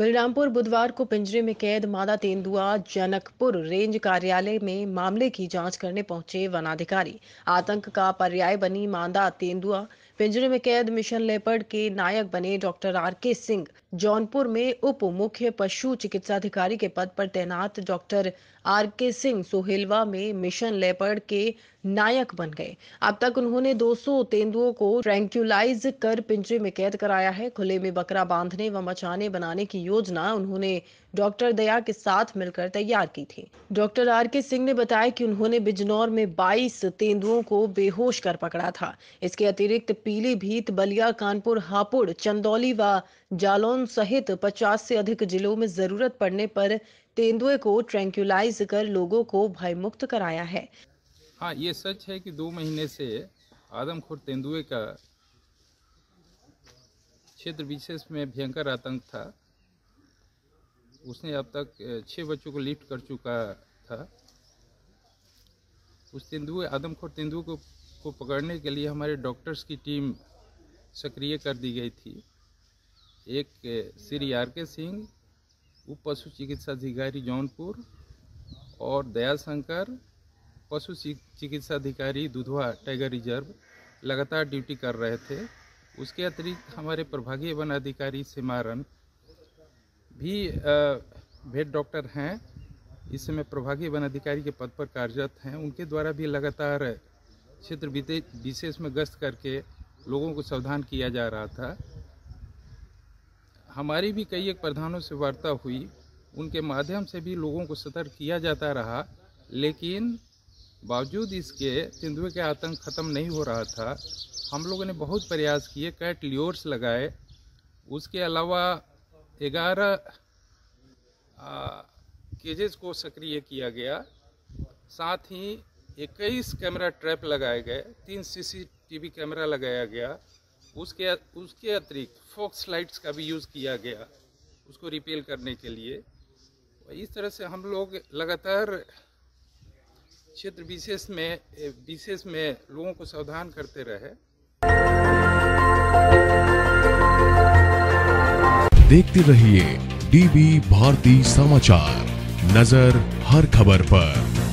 बलरामपुर बुधवार को पिंजरे में कैद मादा तेंदुआ जनकपुर रेंज कार्यालय में मामले की जांच करने पहुंचे वनाधिकारी आतंक का पर्याय बनी मादा तेंदुआ पिंजरे में कैद मिशन लेपर्ड के नायक बने डॉक्टर आर के सिंह जौनपुर में उप मुख्य पशु चिकित्सा अधिकारी के पद पर तैनात डॉक्टर आर के सिंह सोहेलवा में मिशन लेपर्ड के नायक बन गए अब तक उन्होंने 200 तेंदुओं को ट्रैंक्यूलाइज कर पिंजरे में कैद कराया है खुले में बकरा बांधने व मचाने बनाने की योजना उन्होंने डॉक्टर दया के साथ मिलकर तैयार की थी डॉक्टर आर के सिंह ने बताया कि उन्होंने बिजनौर में 22 तेंदुओं को बेहोश कर पकड़ा था इसके अतिरिक्त पीलीभीत बलिया कानपुर हापुड़ चंदौली व जालौन सहित 50 से अधिक जिलों में जरूरत पड़ने पर तेंदुए को ट्रैंक्यूलाइज कर लोगों को भयमुक्त कराया है हाँ ये सच है कि दो महीने से आदमखोर तेंदुए का क्षेत्र विशेष में भयंकर आतंक था उसने अब तक छह बच्चों को लिफ्ट कर चुका था उस तेंदुए आदमखोर तेंदुए को को पकड़ने के लिए हमारे डॉक्टर्स की टीम सक्रिय कर दी गई थी एक श्री आर के सिंह उप पशु चिकित्सा अधिकारी जौनपुर और दयाशंकर पशु चिकित्सा अधिकारी दुधवा टाइगर रिजर्व लगातार ड्यूटी कर रहे थे उसके अतिरिक्त हमारे प्रभागीय वन अधिकारी सिमारन भी भेट डॉक्टर हैं इस समय प्रभागीय वन अधिकारी के पद पर कार्यरत हैं उनके द्वारा भी लगातार क्षेत्र विशेष में गश्त करके लोगों को सावधान किया जा रहा था हमारी भी कई एक प्रधानों से वार्ता हुई उनके माध्यम से भी लोगों को सतर्क किया जाता रहा लेकिन बावजूद इसके तेंदुए के आतंक ख़त्म नहीं हो रहा था हम लोगों ने बहुत प्रयास किए कैट लियोर्स लगाए उसके अलावा ग्यारह केजेस को सक्रिय किया गया साथ ही इक्कीस कैमरा ट्रैप लगाए गए तीन सीसीटीवी कैमरा लगाया गया उसके उसके अतिरिक्त फोक्स लाइट्स का भी यूज़ किया गया उसको रिपेल करने के लिए इस तरह से हम लोग लगातार क्षेत्र विशेष में विशेष में लोगों को सावधान करते रहे देखते रहिए डीबी भारती समाचार नजर हर खबर पर